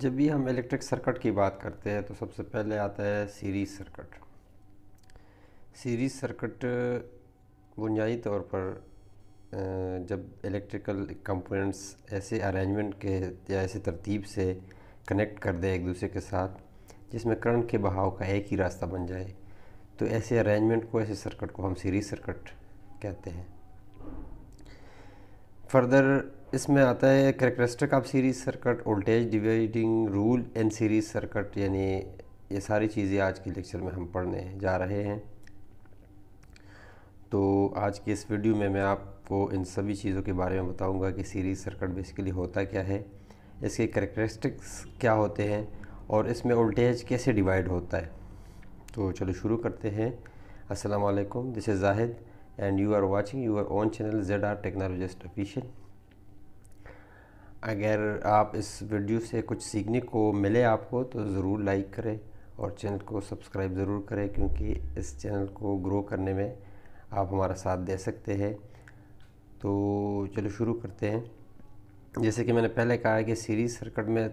जब भी हम इलेक्ट्रिक सर्किट की बात करते हैं तो सबसे पहले आता है सीरीज सर्किट सीरीज सर्किट बुनियादी तौर पर जब इलेक्ट्रिकल कंपोनेंट्स ऐसे अरेंजमेंट के या ऐसे तरतीब से कनेक्ट कर दे एक दूसरे के साथ जिसमें करंट के बहाव का एक ही रास्ता बन जाए तो ऐसे अरेंजमेंट को ऐसे सर्किट को हम सीरीज सर्किट कहते हैं फर्दर इसमें आता है characteristic of series circuit voltage dividing rule and series circuit यानी ये सारी चीज़ें आज के लेक्चर में हम पढ़ने जा रहे हैं तो आज के इस वीडियो में मैं आपको इन सभी चीज़ों के बारे में बताऊंगा कि सीरीज सर्किट बेसिकली होता क्या है इसके करेक्टरिस्टिक्स क्या होते हैं और इसमें वोल्टेज कैसे डिवाइड होता है तो चलो शुरू करते हैं असलम this is Zahid and you are watching your own channel Z R technologist official अगर आप इस वीडियो से कुछ सीखने को मिले आपको तो ज़रूर लाइक करें और चैनल को सब्सक्राइब ज़रूर करें क्योंकि इस चैनल को ग्रो करने में आप हमारा साथ दे सकते हैं तो चलो शुरू करते हैं जैसे कि मैंने पहले कहा है कि सीरीज सर्किट में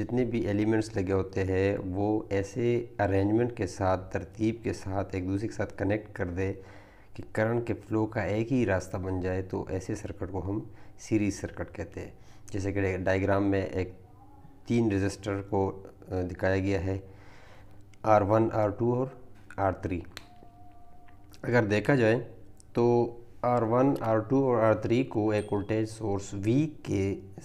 जितने भी एलिमेंट्स लगे होते हैं वो ऐसे अरेंजमेंट के साथ तरतीब के साथ एक दूसरे के साथ कनेक्ट कर दे कि करंट के फ्लो का एक ही रास्ता बन जाए तो ऐसे सर्किट को हम सीरीज सर्किट कहते हैं जैसे कि डायग्राम में एक तीन रजिस्टर को दिखाया गया है आर वन आर टू और आर थ्री अगर देखा जाए तो आर वन आर टू और आर थ्री को एक वोल्टेज सोर्स वी के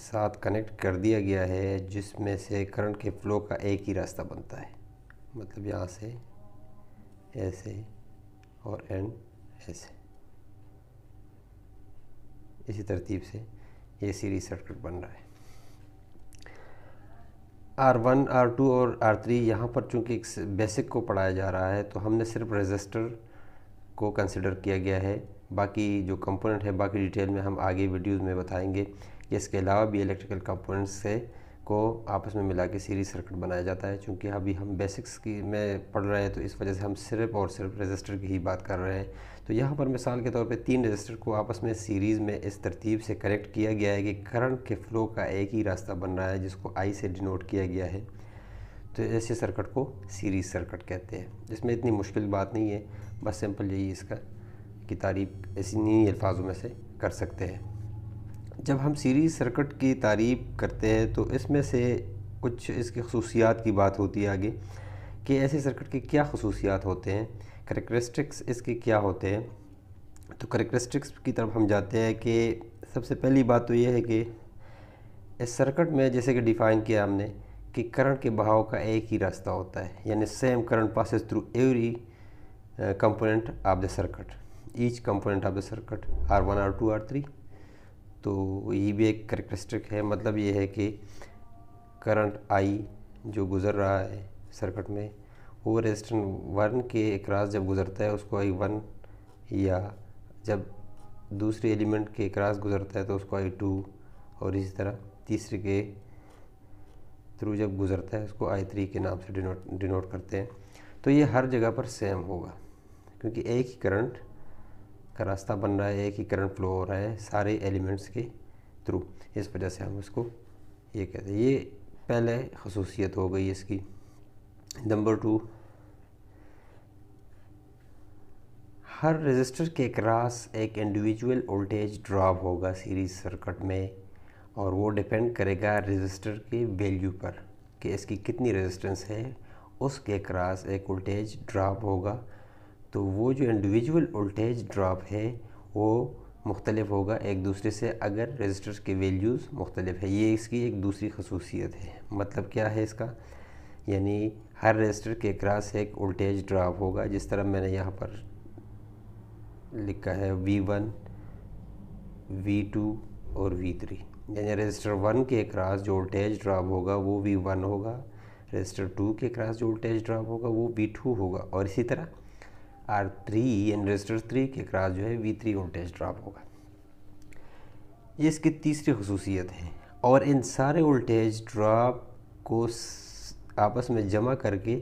साथ कनेक्ट कर दिया गया है जिसमें से करंट के फ्लो का एक ही रास्ता बनता है मतलब यहाँ से ऐसे और एंड ऐसे इसी तरतीब से ये सीरीज सर्किट बन रहा है आर वन आर टू और आर थ्री यहाँ पर चूँकि एक बेसिक को पढ़ाया जा रहा है तो हमने सिर्फ रजिस्टर को कंसिडर किया गया है बाकी जो कंपोनेंट है बाकी डिटेल में हम आगे वीडियोज़ में बताएंगे इसके अलावा भी इलेक्ट्रिकल कंपोनेंट्स है को आपस में मिला के सीरीज सर्किट बनाया जाता है चूँकि अभी हम बेसिक्स की में पढ़ रहे हैं तो इस वजह से हम सिर्फ और सिर्फ रजिस्टर की ही बात कर रहे हैं तो यहाँ पर मिसाल के तौर पे तीन रजिस्टर को आपस में सीरीज़ में इस तरतीब से कनेक्ट किया गया है कि करंट के फ्लो का एक ही रास्ता बन रहा है जिसको आई से डिनोट किया गया है तो ऐसे सर्कट को सीरीज सर्कट कहते हैं इसमें इतनी मुश्किल बात नहीं है बस सिंपल यही इसका की तारीफ इन्हीं अल्फाजों में से कर सकते हैं जब हम सीरीज़ सर्किट की तारीफ करते हैं तो इसमें से कुछ इसकी खसूसियात की बात होती है आगे कि ऐसे सर्किट के क्या खसूसियात होते हैं करेक्ट्रिस्टिक्स इसके क्या होते हैं तो करेक्ट्रिस्टिक्स की तरफ हम जाते हैं कि सबसे पहली बात तो ये है कि इस सर्किट में जैसे कि डिफ़ाइन किया हमने कि करंट के बहाव का एक ही रास्ता होता है यानी same current passes through every component of the circuit each component of the circuit R one R two R three तो ये भी एक करेक्टरिस्टिक है मतलब ये है कि करंट आई जो गुज़र रहा है सर्किट में वो रेजिस्टेंस वन के क्रॉस जब गुज़रता है उसको आई वन या जब दूसरे एलिमेंट के क्रॉस गुज़रता है तो उसको आई टू और इसी तरह तीसरे के थ्रू जब गुज़रता है उसको आई थ्री के नाम से डिनोट डिनोट करते हैं तो ये हर जगह पर सेम होगा क्योंकि एक ही करंट का रास्ता बन रहा है कि करंट फ्लो हो रहा है सारे एलिमेंट्स के थ्रू इस वजह से हम इसको ये कहते हैं ये पहले खसूसियत हो गई इसकी नंबर टू हर रजिस्टर के क्रॉस एक इंडिविजुअल वोल्टेज ड्रॉप होगा सीरीज सर्किट में और वो डिपेंड करेगा रजिस्टर के वैल्यू पर कि इसकी कितनी रेजिस्टेंस है उसके क्रॉस एक वोल्टेज ड्रॉप होगा तो वो जो इंडिविजुअल वोल्टेज ड्रॉप है वो मुख्तलिफ होगा एक दूसरे से अगर रजिस्टर के वैल्यूज़ मुख्तलिफ है ये इसकी एक दूसरी खसूसियत है मतलब क्या है इसका यानी हर रजिस्टर के क्रॉस एक वोल्टेज ड्रॉप होगा जिस तरह मैंने यहाँ पर लिखा है वी वन वी टू और वी थ्री यानी रजिस्टर वन के क्रॉस जो वोल्टेज ड्रॉप होगा वो वी वन होगा रजिस्टर टू के क्रॉस जो वोल्टेज ड्रॉप होगा वो वी टू होगा और इसी तरह आर थ्री यानी रजिस्टर थ्री के क्रॉस जो है वी थ्री वोल्टेज ड्रॉप होगा ये इसकी तीसरी खसूसियत है और इन सारे वोल्टेज ड्रॉप को आपस में जमा करके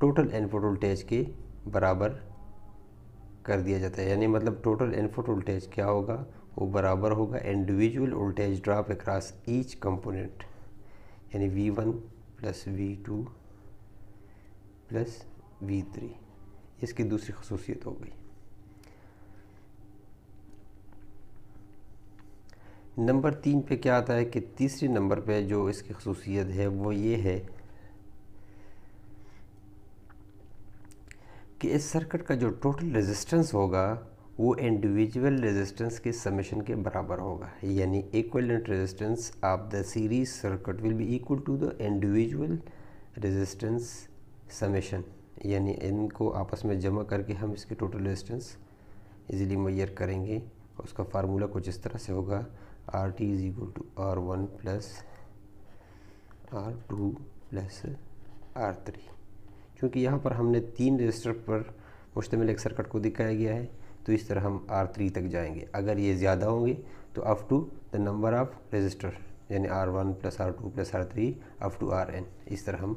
टोटल इनपुट वोल्टेज के बराबर कर दिया जाता है यानी मतलब टोटल इनपुट वोल्टेज क्या होगा वो बराबर होगा individual voltage drop across each component यानी V one plus V two plus V three इसकी दूसरी खसूसियत हो गई नंबर तीन पे क्या आता है कि तीसरे नंबर पे जो इसकी खसूसियत है वो ये है कि इस सर्किट का जो टोटल रेजिस्टेंस होगा वो इंडिविजुअल रेजिस्टेंस के समेशन के बराबर होगा यानी equivalent resistance of the series circuit will be equal to the individual resistance summation यानी एन को आपस में जमा करके हम इसके टोटल डिस्टेंस इजीली मैयर करेंगे उसका फार्मूला कुछ इस तरह से होगा R T is equal to R one plus R two plus R three क्योंकि यहाँ पर हमने तीन रजिस्टर पर मुश्तमिल एक सर्कट को दिखाया गया है तो इस तरह हम आर थ्री तक जाएंगे अगर ये ज़्यादा होंगे तो up to the number of resistor यानी R one plus R two plus R three up to R N इस तरह हम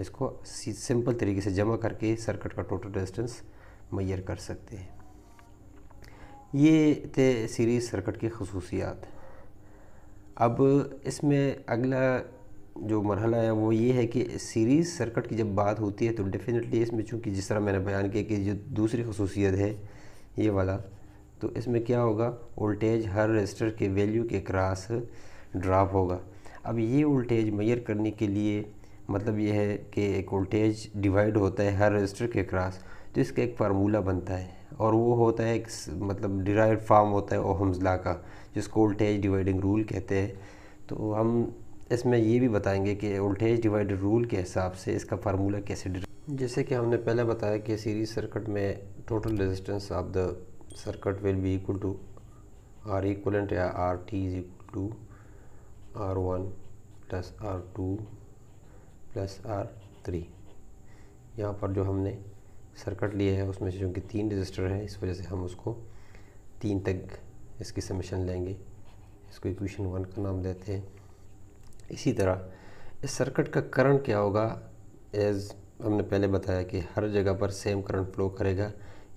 इसको सिंपल तरीके से जमा करके सर्किट का टोटल रेजिस्टेंस मैयर कर सकते हैं ये थे सीरीज़ सर्किट की खसूसियात अब इसमें अगला जो मरहला है वो ये है कि सीरीज़ सर्किट की जब बात होती है तो डेफ़िनेटली इसमें चूँकि जिस तरह मैंने बयान किया कि जो दूसरी खसूसियत है ये वाला तो इसमें क्या होगा वोल्टेज हर रजिस्टर के वैल्यू के क्रास ड्राप होगा अब ये वोल्टेज मैयर करने के लिए मतलब ये है कि एक वोल्टेज डिवाइड होता है हर रजिस्टर के क्रॉस तो इसका एक फार्मूला बनता है और वो होता है एक मतलब डिराइव फार्म होता है ओहम्स का जिसको वोल्टेज डिवाइडिंग रूल कहते हैं तो हम इसमें ये भी बताएंगे कि वोल्टेज डिवाइड रूल के हिसाब से इसका फार्मूला कैसे जैसे कि हमने पहले बताया कि सीरीज सर्किट में total resistance of the circuit will be equal to R equivalent या R T is equal to R one plus R two plus R three यहाँ पर जो हमने सर्किट लिए है उसमें से चूँकि तीन रजिस्टर हैं इस वजह से हम उसको तीन तक इसकी समीशन लेंगे इसको इक्वेशन वन का नाम देते हैं इसी तरह इस सर्किट का करंट क्या होगा एज हमने पहले बताया कि हर जगह पर सेम करंट फ्लो करेगा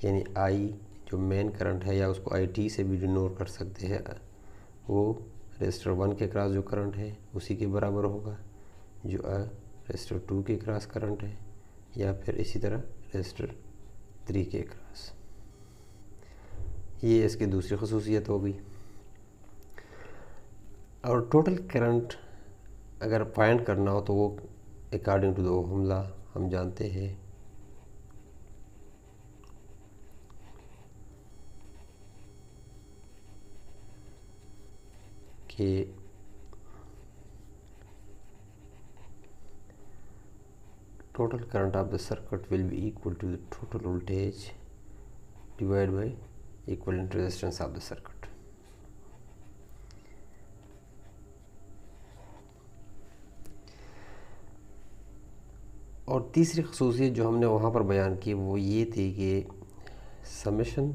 यानी आई जो मेन करंट है या उसको आई टी से भी डिनोर कर सकते हैं वो रजिस्टर वन के क्रॉस जो करंट है उसी के बराबर होगा जो रजिस्टर टू के क्रॉस करंट है या फिर इसी तरह रजिस्टर थ्री के क्रॉस ये इसकी दूसरी खसूसियत होगी और टोटल करंट अगर फाइंड करना हो तो वो अकॉर्डिंग टू दो हमला हम जानते हैं कि total current of the circuit will be equal to the total voltage divided by equivalent resistance of the circuit. और तीसरी खसूसियत जो हमने वहाँ पर बयान की वो ये थी कि summation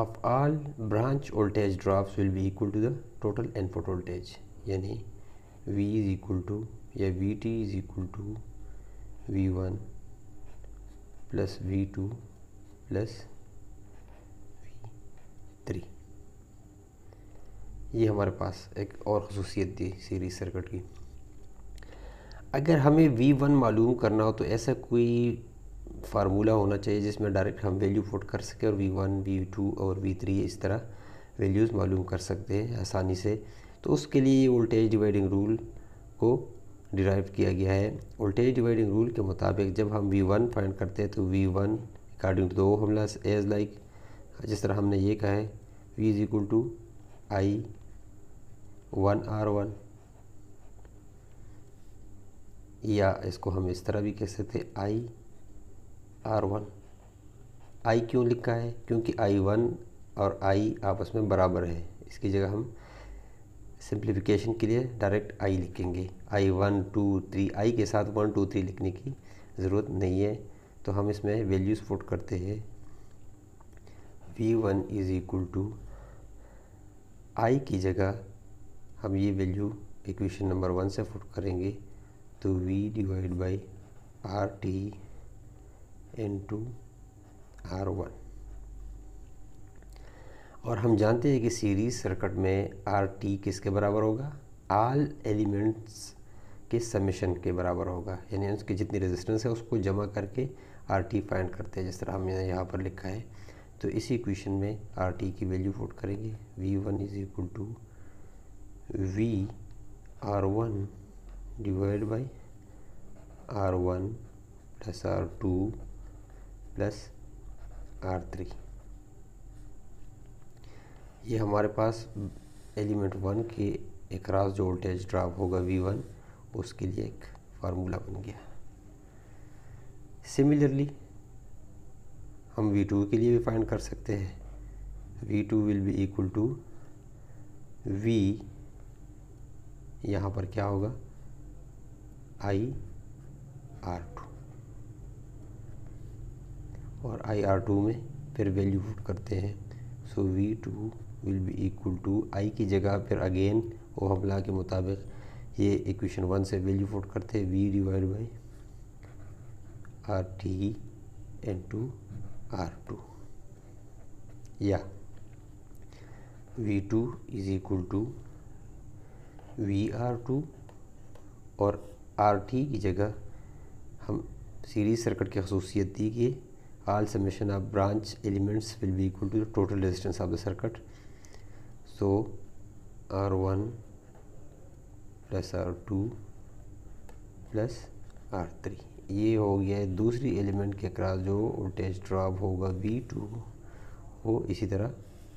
of all branch voltage drops will be equal to the total input voltage यानी वी इज़ इक्वल टू या V T is equal to V one plus V two plus V three ये हमारे पास एक और खसूसियत थी series circuit की अगर हमें वी वन मालूम करना हो तो ऐसा कोई फार्मूला होना चाहिए जिसमें डायरेक्ट हम वैल्यू पुट कर सकें और वी वन वी टू और वी थ्री इस तरह वैल्यूज़ मालूम कर सकते हैं आसानी से तो उसके लिए वोल्टेज डिवाइडिंग रूल को डिराइव किया गया है वोल्टेज डिवाइडिंग रूल के मुताबिक जब हम वी वन फाइंड करते हैं तो वी वन अकॉर्डिंग टू दो हमला एज लाइक जिस तरह हमने ये कहा है V is equal to I one R one या इसको हम इस तरह भी कह सकते हैं आई आर वन आई क्यों लिखा है क्योंकि आई वन और आई आपस में बराबर है इसकी जगह हम सिंप्लीफिकेशन के लिए डायरेक्ट आई लिखेंगे I one two three I के साथ वन टू थ्री लिखने की ज़रूरत नहीं है तो हम इसमें वैल्यूज़ फुट करते हैं V one is equal to I की जगह हम ये वैल्यू इक्वेशन नंबर वन से फुट करेंगे तो V divide by R T into R one और हम जानते हैं कि सीरीज सर्किट में आर टी किसके बराबर होगा आल एलिमेंट्स के समेशन के बराबर होगा यानी उसकी जितनी रेजिस्टेंस है उसको जमा करके आर टी फाइंड करते हैं जिस तरह हमने यहाँ पर लिखा है तो इसी इक्वेशन में आर टी की वैल्यू फोट करेंगे V one is equal to V R one divide by R one plus R two plus R three ये हमारे पास एलिमेंट वन के एक्रॉस जो वोल्टेज ड्राप होगा वी वन उसके लिए एक फार्मूला बन गया सिमिलरली हम वी टू के लिए भी फाइंड कर सकते हैं V two will be equal to V यहाँ पर क्या होगा आई आर टू और आई आर टू में फिर वैल्यू पुट करते हैं so V two will be equal to I की जगह फिर अगेन ओ हमला के मुताबिक ये इक्वेशन वन से वैल्यू फुट करते हैं V divide by R T into R two या V two is equal to V R two और आर टी की जगह हम सीरीज सर्किट की खसूसियत दी कि all summation of branch elements will be equal to the total resistance of the circuit so r1 plus R two plus R three ये हो गया दूसरी एलिमेंट के अक्रॉस जो वोल्टेज ड्रॉप होगा वी टू वो इसी तरह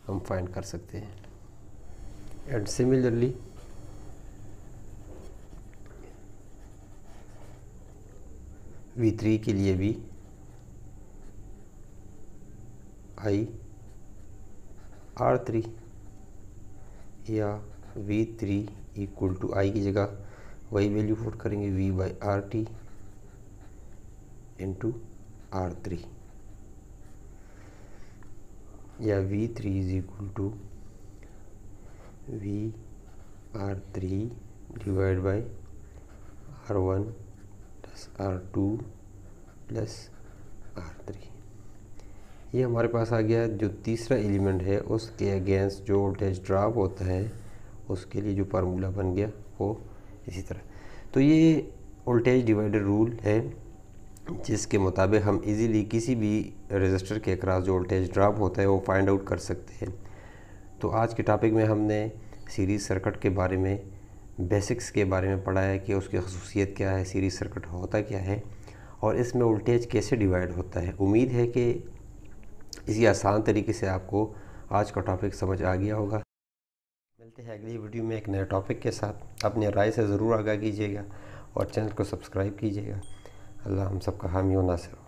हम फाइंड कर सकते हैं एंड सिमिलरली वी थ्री के लिए भी आई आर थ्री या V three equal to I की जगह वही वैल्यू फोट करेंगे V by R T into R three या V three is equal to V R three divide by R one plus R two plus R three ये हमारे पास आ गया जो तीसरा एलिमेंट है उसके अगेंस्ट जो वोल्टेज ड्राप होता है उसके लिए जो फार्मूला बन गया वो इसी तरह तो ये वोल्टेज डिवाइडर रूल है जिसके मुताबिक हम इजीली किसी भी रजिस्टर के अक्रॉस जो वोल्टेज ड्राप होता है वो फाइंड आउट कर सकते हैं तो आज के टॉपिक में हमने सीरीज़ सर्किट के बारे में बेसिक्स के बारे में पढ़ा है कि उसकी खसूसियत क्या है सीरीज़ सर्किट होता क्या है और इसमें वोल्टेज कैसे डिवाइड होता है उम्मीद है कि इसी आसान तरीके से आपको आज का टॉपिक समझ आ गया होगा मिलते हैं अगली वीडियो में एक नए टॉपिक के साथ अपने राय से ज़रूर आगाह कीजिएगा और चैनल को सब्सक्राइब कीजिएगा अल्लाह हम सबका हामी नासिर